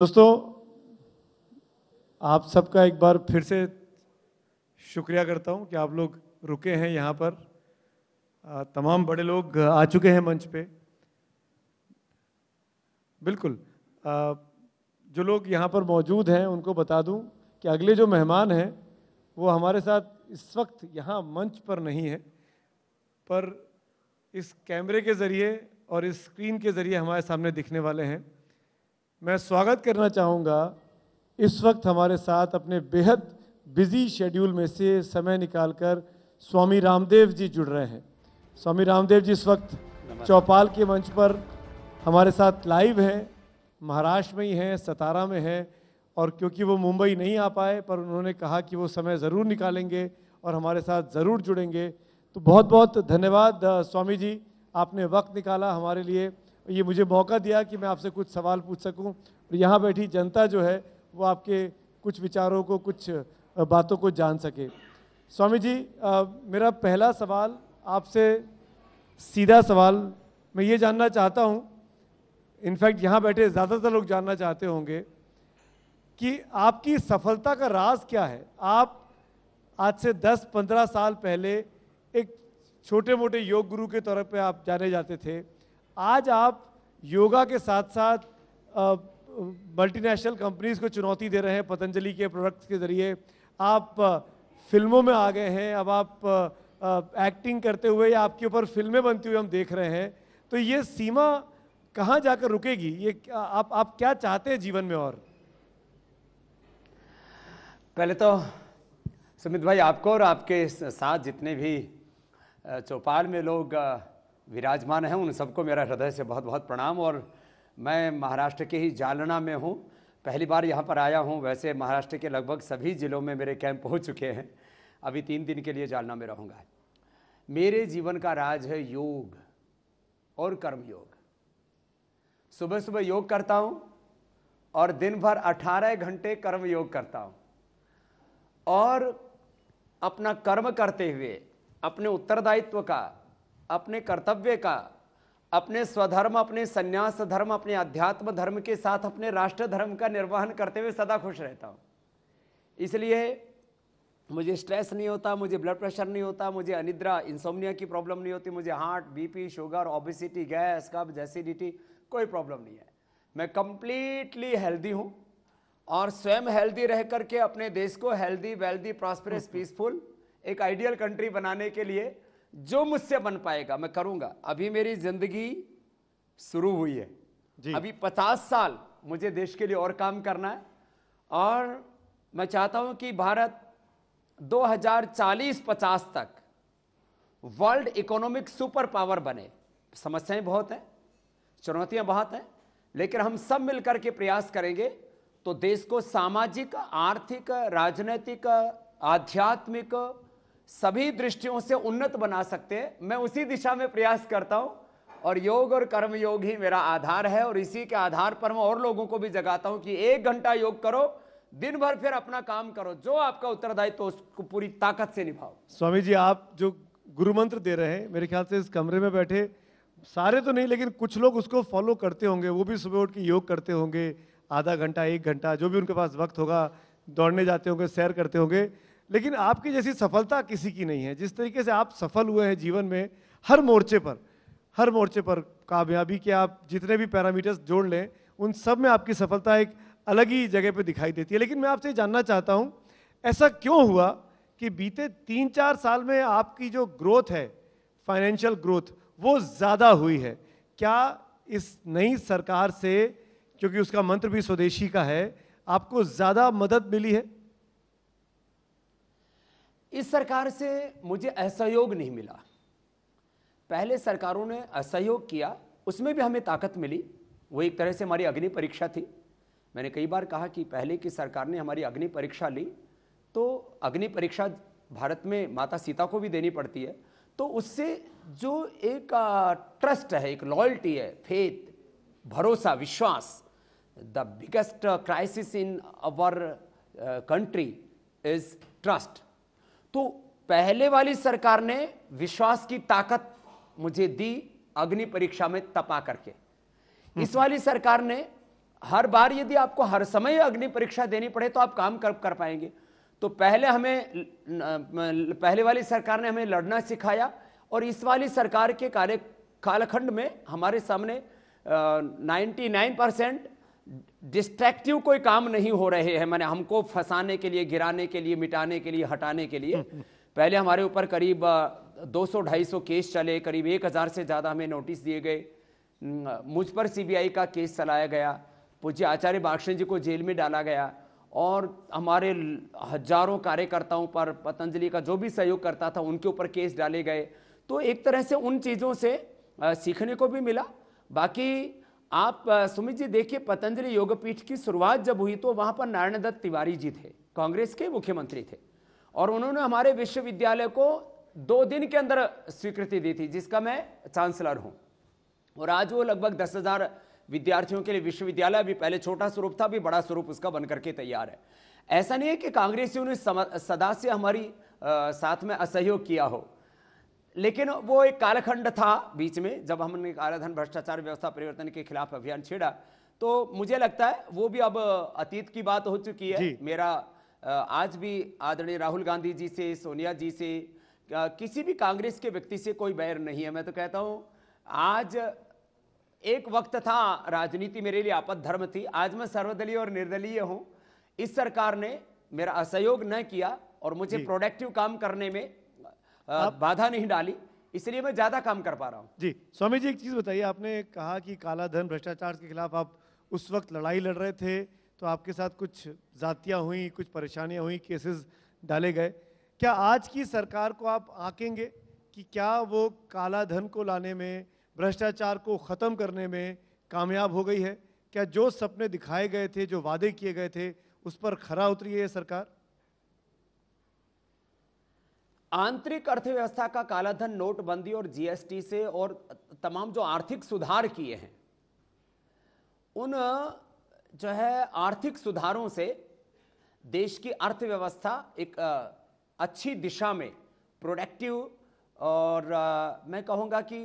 दोस्तों आप सबका एक बार फिर से शुक्रिया करता हूं कि आप लोग रुके हैं यहाँ पर तमाम बड़े लोग आ चुके हैं मंच पे बिल्कुल जो लोग यहाँ पर मौजूद हैं उनको बता दूं कि अगले जो मेहमान हैं वो हमारे साथ इस वक्त यहाँ मंच पर नहीं है पर इस कैमरे के ज़रिए और इस स्क्रीन के ज़रिए हमारे सामने दिखने वाले हैं मैं स्वागत करना चाहूँगा इस वक्त हमारे साथ अपने बेहद बिजी शेड्यूल में से समय निकालकर स्वामी रामदेव जी जुड़ रहे हैं स्वामी रामदेव जी इस वक्त चौपाल के मंच पर हमारे साथ लाइव हैं महाराष्ट्र में ही हैं सतारा में हैं और क्योंकि वो मुंबई नहीं आ पाए पर उन्होंने कहा कि वो समय ज़रूर निकालेंगे और हमारे साथ ज़रूर जुड़ेंगे तो बहुत बहुत धन्यवाद स्वामी जी आपने वक्त निकाला हमारे लिए ये मुझे मौका दिया कि मैं आपसे कुछ सवाल पूछ सकूं और यहाँ बैठी जनता जो है वो आपके कुछ विचारों को कुछ बातों को जान सके स्वामी जी आ, मेरा पहला सवाल आपसे सीधा सवाल मैं ये जानना चाहता हूँ इनफैक्ट यहाँ बैठे ज़्यादातर लोग जानना चाहते होंगे कि आपकी सफलता का राज क्या है आप आज से 10-15 साल पहले एक छोटे मोटे योग गुरु के तौर पे आप जाने जाते थे आज आप योगा के साथ साथ मल्टीनेशनल कंपनीज को चुनौती दे रहे हैं पतंजलि के प्रोडक्ट्स के ज़रिए आप आ, फिल्मों में आ गए हैं अब आप आ, आ, एक्टिंग करते हुए या आपके ऊपर फिल्में बनती हुई हम देख रहे हैं तो ये सीमा कहाँ जाकर रुकेगी ये आप आप क्या चाहते हैं जीवन में और पहले तो सुमित भाई आपको और आपके साथ जितने भी चौपाल में लोग विराजमान हैं उन सबको मेरा हृदय से बहुत बहुत प्रणाम और मैं महाराष्ट्र के ही जालना में हूँ पहली बार यहाँ पर आया हूँ वैसे महाराष्ट्र के लगभग सभी ज़िलों में मेरे कैंप हो चुके हैं अभी तीन दिन के लिए जालना में रहूँगा मेरे जीवन का राज है योग और कर्मयोग सुबह सुबह योग करता हूँ और दिन भर 18 घंटे कर्म योग करता हूँ और अपना कर्म करते हुए अपने उत्तरदायित्व का अपने कर्तव्य का अपने स्वधर्म अपने संन्यास धर्म अपने अध्यात्म धर्म के साथ अपने राष्ट्र धर्म का निर्वहन करते हुए सदा खुश रहता हूँ इसलिए मुझे स्ट्रेस नहीं होता मुझे ब्लड प्रेशर नहीं होता मुझे अनिद्रा इंसोमनिया की प्रॉब्लम नहीं होती मुझे heart BP sugar obesity gas कब्ज एसिडिटी कोई प्रॉब्लम नहीं है मैं कंप्लीटली हेल्दी हूँ और स्वयं हेल्दी रह करके अपने देश को हेल्दी वेल्दी प्रॉस्परस पीसफुल एक आइडियल कंट्री बनाने के लिए जो मुझसे बन पाएगा मैं करूंगा अभी मेरी जिंदगी शुरू हुई है जी। अभी पचास साल मुझे देश के लिए और काम करना है और मैं चाहता हूं कि भारत 2040-50 तक वर्ल्ड इकोनॉमिक सुपर पावर बने समस्याएं बहुत हैं चुनौतियां बहुत हैं लेकिन हम सब मिलकर के प्रयास करेंगे तो देश को सामाजिक आर्थिक राजनीतिक आध्यात्मिक सभी दृष्टियों से उन्नत बना सकते हैं मैं उसी दिशा में प्रयास करता हूं और योग और कर्म योग ही मेरा आधार है और इसी के आधार पर मैं और लोगों को भी जगाता हूं कि एक घंटा योग करो दिन भर फिर अपना काम करो जो आपका उत्तरदायित्व तो उसको पूरी ताकत से निभाओ स्वामी जी आप जो गुरु मंत्र दे रहे हैं मेरे ख्याल से इस कमरे में बैठे सारे तो नहीं लेकिन कुछ लोग उसको फॉलो करते होंगे वो भी सुबह उठ के योग करते होंगे आधा घंटा एक घंटा जो भी उनके पास वक्त होगा दौड़ने जाते होंगे सैर करते होंगे लेकिन आपकी जैसी सफलता किसी की नहीं है जिस तरीके से आप सफल हुए हैं जीवन में हर मोर्चे पर हर मोर्चे पर कामयाबी के आप जितने भी पैरामीटर्स जोड़ लें उन सब में आपकी सफलता एक अलग ही जगह पर दिखाई देती है लेकिन मैं आपसे जानना चाहता हूँ ऐसा क्यों हुआ कि बीते तीन चार साल में आपकी जो ग्रोथ है फाइनेंशियल ग्रोथ वो ज़्यादा हुई है क्या इस नई सरकार से क्योंकि उसका मंत्र भी स्वदेशी का है आपको ज़्यादा मदद मिली है इस सरकार से मुझे असहयोग नहीं मिला पहले सरकारों ने असहयोग किया उसमें भी हमें ताकत मिली वो एक तरह से हमारी अग्नि परीक्षा थी मैंने कई बार कहा कि पहले की सरकार ने हमारी अग्नि परीक्षा ली तो अग्नि परीक्षा भारत में माता सीता को भी देनी पड़ती है तो उससे जो एक ट्रस्ट है एक लॉयल्टी है फेथ भरोसा विश्वास the biggest crisis in our country is trust तो पहले वाली सरकार ने विश्वास की ताकत मुझे दी अग्नि परीक्षा में तपा करके इस हम्म। वाली सरकार ने हर बार यदि आपको हर समय अग्नि परीक्षा देनी पड़े तो आप काम कर कर पाएंगे तो पहले हमें पहले वाली सरकार ने हमें लड़ना सिखाया और इस वाली सरकार के कार्य कालखंड में हमारे सामने नाइन्टी नाइन परसेंट डिस्ट्रैक्टिव कोई काम नहीं हो रहे हैं मैंने हमको फंसाने के लिए गिराने के लिए मिटाने के लिए हटाने के लिए पहले हमारे ऊपर करीब 200-250 केस चले करीब 1000 से ज़्यादा हमें नोटिस दिए गए मुझ पर सीबीआई का केस चलाया गया पूज्य आचार्य बागशन जी को जेल में डाला गया और हमारे हजारों कार्यकर्ताओं पर पतंजलि का जो भी सहयोग करता था उनके ऊपर केस डाले गए तो एक तरह से उन चीज़ों से सीखने को भी मिला बाकी आप सुमित जी देखिए पतंजलि योगपीठ की शुरुआत जब हुई तो वहां पर नारायण दत्त तिवारी जी थे कांग्रेस के मुख्यमंत्री थे और उन्होंने हमारे विश्वविद्यालय को दो दिन के अंदर स्वीकृति दी थी जिसका मैं चांसलर हूं और आज वो लगभग दस हज़ार विद्यार्थियों के लिए विश्वविद्यालय अभी पहले छोटा स्वरूप था अभी बड़ा स्वरूप उसका बनकर के तैयार है ऐसा नहीं है कि कांग्रेसियों ने सदा से हमारी आ, साथ में असहयोग किया हो लेकिन वो एक कालखंड था बीच में जब हमने कालाधन भ्रष्टाचार व्यवस्था परिवर्तन के खिलाफ अभियान छेड़ा तो मुझे लगता है वो भी अब अतीत की बात हो चुकी है मेरा आज भी आदरणीय राहुल गांधी जी से सोनिया जी से किसी भी कांग्रेस के व्यक्ति से कोई बैर नहीं है मैं तो कहता हूँ आज एक वक्त था राजनीति मेरे लिए आपद धर्म थी आज मैं सर्वदलीय और निर्दलीय हूँ इस सरकार ने मेरा असहयोग न किया और मुझे प्रोडक्टिव काम करने में बाधा नहीं डाली इसलिए मैं ज्यादा काम कर पा रहा हूँ जी स्वामी जी एक चीज बताइए आपने कहा कि काला धन भ्रष्टाचार के खिलाफ आप उस वक्त लड़ाई लड़ रहे थे तो आपके साथ कुछ जातियाँ हुई कुछ परेशानियाँ हुई केसेस डाले गए क्या आज की सरकार को आप आंकेंगे कि क्या वो काला धन को लाने में भ्रष्टाचार को ख़त्म करने में कामयाब हो गई है क्या जो सपने दिखाए गए थे जो वादे किए गए थे उस पर खरा उतरी है सरकार आंतरिक अर्थव्यवस्था का कालाधन नोटबंदी और जीएसटी से और तमाम जो आर्थिक सुधार किए हैं उन जो है आर्थिक सुधारों से देश की अर्थव्यवस्था एक अच्छी दिशा में प्रोडक्टिव और मैं कहूंगा कि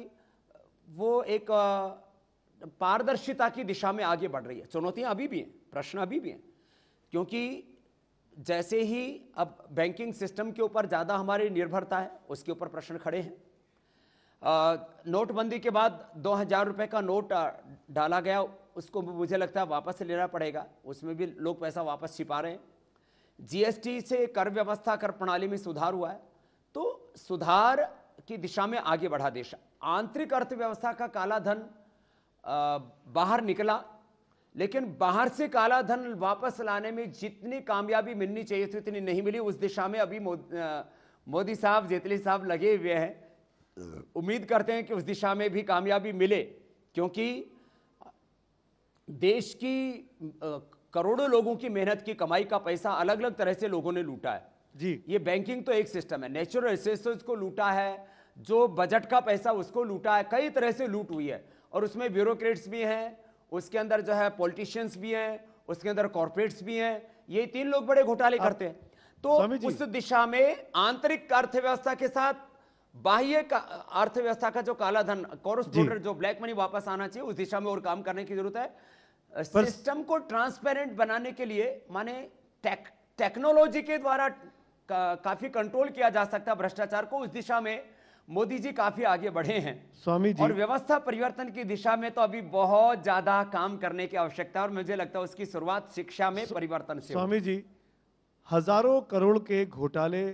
वो एक पारदर्शिता की दिशा में आगे बढ़ रही है चुनौतियां अभी भी हैं प्रश्न अभी भी हैं क्योंकि जैसे ही अब बैंकिंग सिस्टम के ऊपर ज़्यादा हमारी निर्भरता है उसके ऊपर प्रश्न खड़े हैं नोटबंदी के बाद दो हज़ार रुपये का नोट डाला गया उसको मुझे लगता है वापस लेना पड़ेगा उसमें भी लोग पैसा वापस छिपा रहे हैं जीएसटी से कर व्यवस्था कर प्रणाली में सुधार हुआ है तो सुधार की दिशा में आगे बढ़ा देश आंतरिक अर्थव्यवस्था का काला धन बाहर निकला लेकिन बाहर से काला धन वापस लाने में जितनी कामयाबी मिलनी चाहिए थी उतनी नहीं मिली उस दिशा में अभी मोदी साहब जेतली साहब लगे हुए हैं उम्मीद करते हैं कि उस दिशा में भी कामयाबी मिले क्योंकि देश की करोड़ों लोगों की मेहनत की कमाई का पैसा अलग अलग तरह से लोगों ने लूटा है जी ये बैंकिंग तो एक सिस्टम है नेचुरल रिसोर्सेज को लूटा है जो बजट का पैसा उसको लूटा है कई तरह से लूट हुई है और उसमें ब्यूरोक्रेट्स भी हैं उसके अंदर जो है पॉलिटिशियंस भी हैं उसके अंदर कॉरपोरेट्स भी हैं ये तीन लोग बड़े घोटाले करते हैं तो उस दिशा में आंतरिक अर्थव्यवस्था के साथ बाह्य अर्थव्यवस्था का जो काला धन कॉरस्पोरेटर जो ब्लैक मनी वापस आना चाहिए उस दिशा में और काम करने की जरूरत है सिस्टम को ट्रांसपेरेंट बनाने के लिए माने टेक टेक्नोलॉजी के द्वारा का, काफी कंट्रोल किया जा सकता है भ्रष्टाचार को उस दिशा में मोदी जी काफी आगे बढ़े हैं स्वामी जी और व्यवस्था परिवर्तन की दिशा में तो अभी बहुत ज्यादा काम करने की आवश्यकता है और मुझे लगता है उसकी शुरुआत शिक्षा में परिवर्तन से स्वामी जी हजारों करोड़ के घोटाले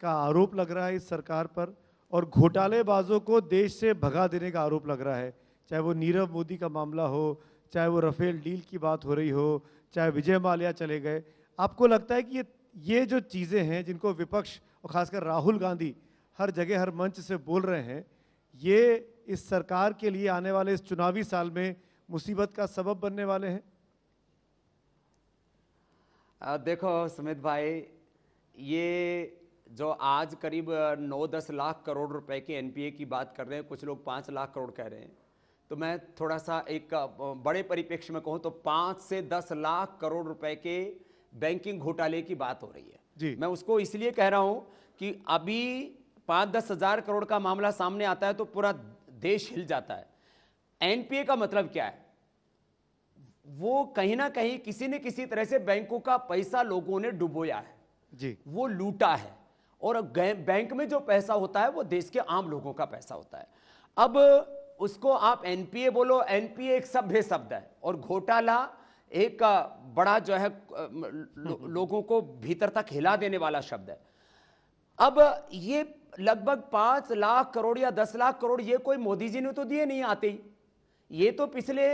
का आरोप लग रहा है इस सरकार पर और घोटालेबाजों को देश से भगा देने का आरोप लग रहा है चाहे वो नीरव मोदी का मामला हो चाहे वो रफेल डील की बात हो रही हो चाहे विजय माल्या चले गए आपको लगता है कि ये ये जो चीज़ें हैं जिनको विपक्ष और खासकर राहुल गांधी हर जगह हर मंच से बोल रहे हैं ये इस सरकार के लिए आने वाले इस चुनावी साल में मुसीबत का सबब बनने वाले हैं देखो सुमित भाई ये जो आज करीब 9-10 लाख करोड़ रुपए के एनपीए की बात कर रहे हैं कुछ लोग 5 लाख करोड़ कह रहे हैं तो मैं थोड़ा सा एक बड़े परिप्रेक्ष्य में कहूँ तो 5 से 10 लाख करोड़ रुपए के बैंकिंग घोटाले की बात हो रही है जी मैं उसको इसलिए कह रहा हूँ कि अभी पाँच दस हज़ार करोड़ का मामला सामने आता है तो पूरा देश हिल जाता है एनपीए का मतलब क्या है वो कहीं ना कहीं किसी न किसी तरह से बैंकों का पैसा लोगों ने डुबोया है जी वो लूटा है और बैंक में जो पैसा होता है वो देश के आम लोगों का पैसा होता है अब उसको आप एनपीए बोलो एनपीए एक सभ्य शब्द है और घोटाला एक बड़ा जो है हम्म, हम्म। लोगों को भीतर तक हिला देने वाला शब्द है अब ये लगभग पांच लाख करोड़ या दस लाख करोड़ ये कोई मोदी जी ने तो दिए नहीं आते ही ये तो पिछले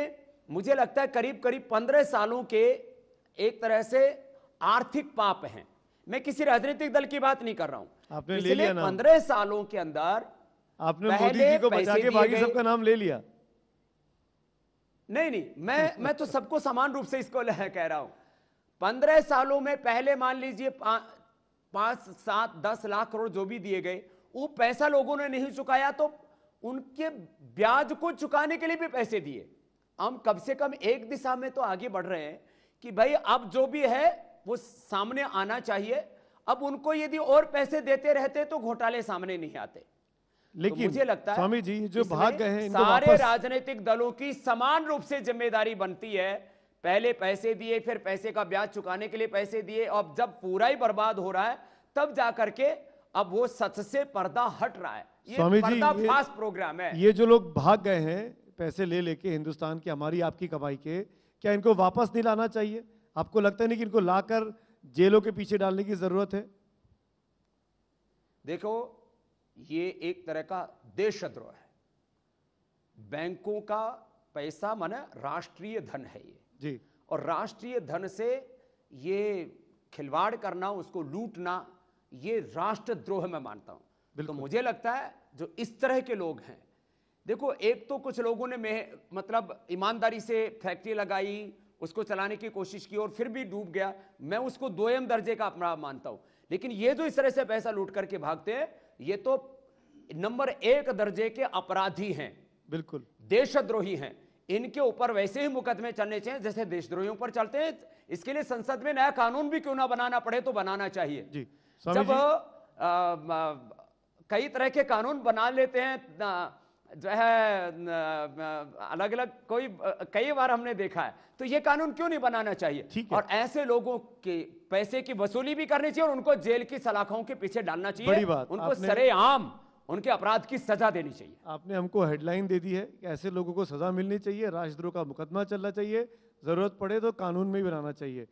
मुझे लगता है करीब करीब पंद्रह सालों के एक तरह से आर्थिक पाप हैं मैं किसी राजनीतिक दल की बात नहीं कर रहा हूं आपने ले लिया पंद्रह सालों के अंदर आपने मोदी जी को बचा के बाकी सबका नाम ले लिया नहीं नहीं मैं मैं तो सबको समान रूप से इसको कह रहा हूं पंद्रह सालों में पहले मान लीजिए पांच सात दस लाख करोड़ जो भी दिए गए वो पैसा लोगों ने नहीं चुकाया तो उनके ब्याज को चुकाने के लिए भी पैसे दिए हम कम से कम एक दिशा में तो आगे बढ़ रहे हैं कि भाई अब जो भी है वो सामने आना चाहिए अब उनको यदि और पैसे देते रहते तो घोटाले सामने नहीं आते तो लेकिन तो मुझे लगता है स्वामी जी जो भाग गए हैं सारे राजनीतिक दलों की समान रूप से जिम्मेदारी बनती है पहले पैसे दिए फिर पैसे का ब्याज चुकाने के लिए पैसे दिए अब जब पूरा ही बर्बाद हो रहा है तब जा करके अब वो सच से पर्दा हट रहा है ये स्वामी जी ये, प्रोग्राम है ये जो लोग भाग गए हैं पैसे ले लेके हिंदुस्तान की हमारी आपकी कमाई के क्या इनको वापस नहीं लाना चाहिए आपको लगता नहीं कि इनको लाकर जेलों के पीछे डालने की जरूरत है देखो ये एक तरह का देशद्रोह है बैंकों का पैसा माने राष्ट्रीय धन है ये जी और राष्ट्रीय धन से ये खिलवाड़ करना उसको लूटना ये राष्ट्रद्रोह मैं मानता हूं तो मुझे लगता है जो इस तरह के लोग हैं देखो एक तो कुछ लोगों ने मैं मतलब ईमानदारी से फैक्ट्री लगाई उसको चलाने की कोशिश की और फिर भी डूब गया मैं उसको दोयम दर्जे का अपना मानता हूं लेकिन ये जो इस तरह से पैसा लूट करके भागते हैं ये तो नंबर एक दर्जे के अपराधी हैं बिल्कुल देशद्रोही हैं इनके ऊपर वैसे ही मुकदमे चलने चाहिए जैसे देशद्रोहियों पर चलते हैं इसके लिए संसद में नया कानून भी क्यों ना बनाना पड़े तो बनाना चाहिए जी, जब जी। आ, आ, कई तरह के कानून बना लेते हैं जो है अलग अलग कोई कई बार हमने देखा है तो ये कानून क्यों नहीं बनाना चाहिए और ऐसे लोगों के पैसे की वसूली भी करनी चाहिए और उनको जेल की सलाखों के पीछे डालना चाहिए उनको सरेआम उनके अपराध की सजा देनी चाहिए आपने हमको हेडलाइन दे दी है कि ऐसे लोगों को सजा मिलनी चाहिए राजद्रोह का मुकदमा चलना चाहिए जरूरत पड़े तो कानून में ही बनाना चाहिए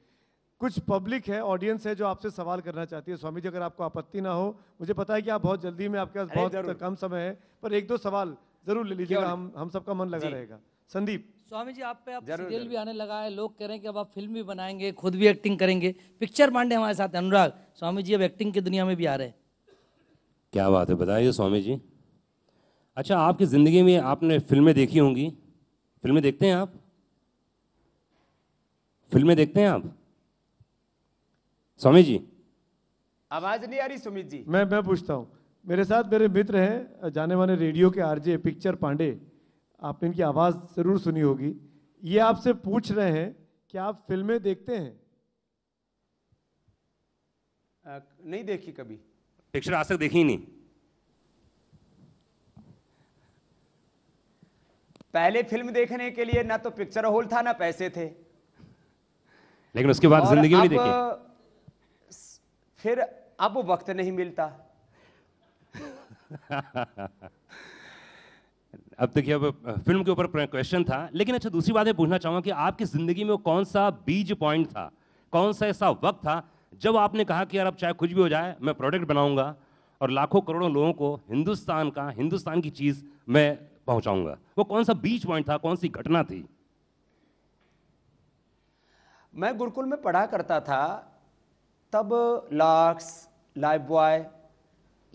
कुछ पब्लिक है ऑडियंस है जो आपसे सवाल करना चाहती है स्वामी जी अगर आपको आपत्ति ना हो मुझे पता है कि आप बहुत जल्दी में आपके पास बहुत कम समय है पर एक दो सवाल जरूर ले लीजिएगा हम हम सबका मन लगा रहेगा संदीप स्वामी जी आप पे जरूर, जरूर। भी आने लगा है लोग कह रहे हैं कि अब आप फिल्म भी बनाएंगे खुद भी एक्टिंग करेंगे पिक्चर पांडे हमारे साथ अनुराग स्वामी जी अब एक्टिंग की दुनिया में भी आ रहे हैं क्या बात है बताइए स्वामी जी अच्छा आपकी ज़िंदगी में आपने फिल्में देखी होंगी फिल्में देखते हैं आप फिल्में देखते हैं आप स्वामी जी आवाज नहीं आ रही सुमित जी मैं मैं पूछता हूँ मेरे साथ मेरे मित्र हैं जाने माने रेडियो के आरजे पिक्चर पांडे आपने इनकी आवाज़ ज़रूर सुनी होगी ये आपसे पूछ रहे हैं कि आप फिल्में देखते हैं आ, नहीं देखी कभी पिक्चर आज तक देखी नहीं पहले फिल्म देखने के लिए ना तो पिक्चर हॉल था ना पैसे थे लेकिन उसके बाद जिंदगी में देखी फिर अब वक्त नहीं मिलता अब देखिए अब फिल्म के ऊपर क्वेश्चन था लेकिन अच्छा दूसरी बात है पूछना चाहूंगा कि आपकी ज़िंदगी में वो कौन सा बीज पॉइंट था कौन सा ऐसा वक्त था जब आपने कहा कि यार अब चाहे कुछ भी हो जाए मैं प्रोडक्ट बनाऊंगा और लाखों करोड़ों लोगों को हिंदुस्तान का हिंदुस्तान की चीज़ मैं पहुंचाऊंगा वो कौन सा बीच पॉइंट था कौन सी घटना थी मैं गुरुकुल में पढ़ा करता था तब लाक्स लाइफ बॉय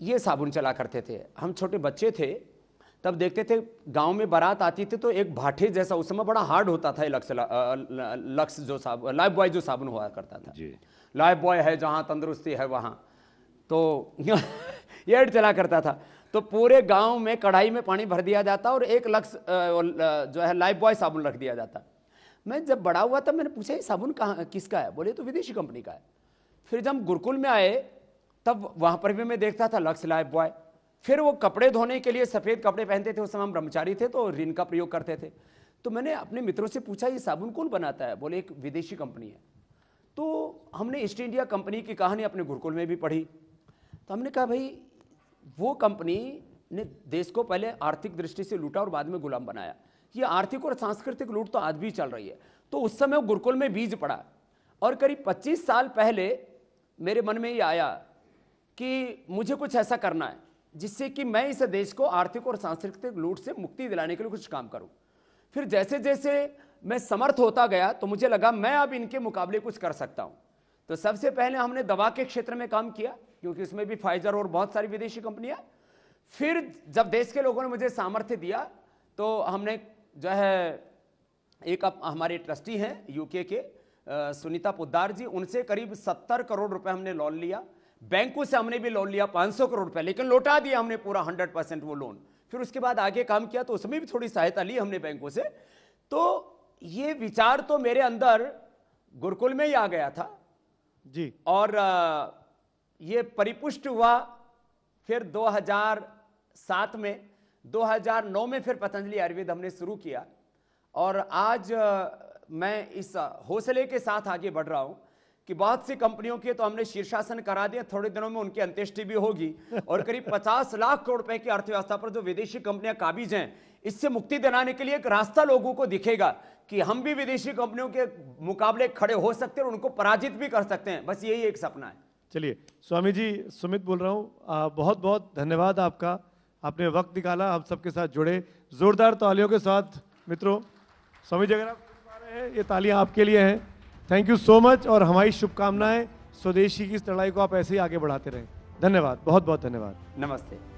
ये साबुन चला करते थे हम छोटे बच्चे थे तब देखते थे गांव में बारात आती थी तो एक भाठे जैसा उस समय बड़ा हार्ड होता था लक्स लक्स जो साबुन लाइफ बॉय जो साबुन हुआ करता था लाइफ बॉय है जहाँ तंदुरुस्ती है वहाँ तो ये एड चला करता था तो पूरे गांव में कढ़ाई में पानी भर दिया जाता और एक लक्स जो है लाइफ बॉय साबुन रख दिया जाता मैं जब बड़ा हुआ तब मैंने पूछा ये साबुन कहाँ किसका है बोले तो विदेशी कंपनी का है फिर जब गुरुकुल में आए तब वहाँ पर भी मैं देखता था लक्स लाइफ बॉय फिर वो कपड़े धोने के लिए सफ़ेद कपड़े पहनते थे उस समय हम ब्रह्मचारी थे तो रिन का प्रयोग करते थे तो मैंने अपने मित्रों से पूछा ये साबुन कौन बनाता है बोले एक विदेशी कंपनी है तो हमने ईस्ट इंडिया कंपनी की कहानी अपने गुरुकुल में भी पढ़ी तो हमने कहा भाई वो कंपनी ने देश को पहले आर्थिक दृष्टि से लूटा और बाद में गुलाम बनाया ये आर्थिक और सांस्कृतिक लूट तो आज भी चल रही है तो उस समय गुरुकुल में बीज पड़ा और करीब 25 साल पहले मेरे मन में ये आया कि मुझे कुछ ऐसा करना है जिससे कि मैं इस देश को आर्थिक और सांस्कृतिक लूट से मुक्ति दिलाने के लिए कुछ काम करूं फिर जैसे जैसे मैं समर्थ होता गया तो मुझे लगा मैं अब इनके मुकाबले कुछ कर सकता हूं तो सबसे पहले हमने दवा के क्षेत्र में काम किया क्योंकि उसमें भी फाइजर और बहुत सारी विदेशी कंपनियां फिर जब देश के लोगों ने मुझे सामर्थ्य दिया तो हमने जो है एक हमारे ट्रस्टी हैं यूके के सुनीता पुद्दार जी उनसे करीब सत्तर करोड़ रुपए हमने लोन लिया बैंकों से हमने भी लोन लिया 500 करोड़ रुपया लेकिन लौटा दिया हमने पूरा 100 परसेंट वो लोन फिर उसके बाद आगे काम किया तो उसमें भी थोड़ी सहायता ली हमने बैंकों से तो ये विचार तो मेरे अंदर गुरुकुल में ही आ गया था जी और ये परिपुष्ट हुआ फिर 2007 में 2009 में फिर पतंजलि आयुर्वेद हमने शुरू किया और आज मैं इस हौसले के साथ आगे बढ़ रहा हूँ कि बहुत सी कंपनियों की तो हमने शीर्षासन करा दिया थोड़े दिनों में उनकी अंत्येष्टि भी होगी और करीब 50 लाख करोड़ रुपए की अर्थव्यवस्था पर जो विदेशी कंपनियां काबिज हैं इससे मुक्ति दिलाने के लिए एक रास्ता लोगों को दिखेगा कि हम भी विदेशी कंपनियों के मुकाबले खड़े हो सकते हैं और उनको पराजित भी कर सकते हैं बस यही एक सपना है चलिए स्वामी जी सुमित बोल रहा हूँ बहुत बहुत धन्यवाद आपका आपने वक्त निकाला हम सबके साथ जुड़े जोरदार तालियों के साथ मित्रों स्वामी जी अगर आप ये तालियां आपके लिए हैं थैंक यू सो मच और हमारी शुभकामनाएं स्वदेशी की इस लड़ाई को आप ऐसे ही आगे बढ़ाते रहें धन्यवाद बहुत बहुत धन्यवाद नमस्ते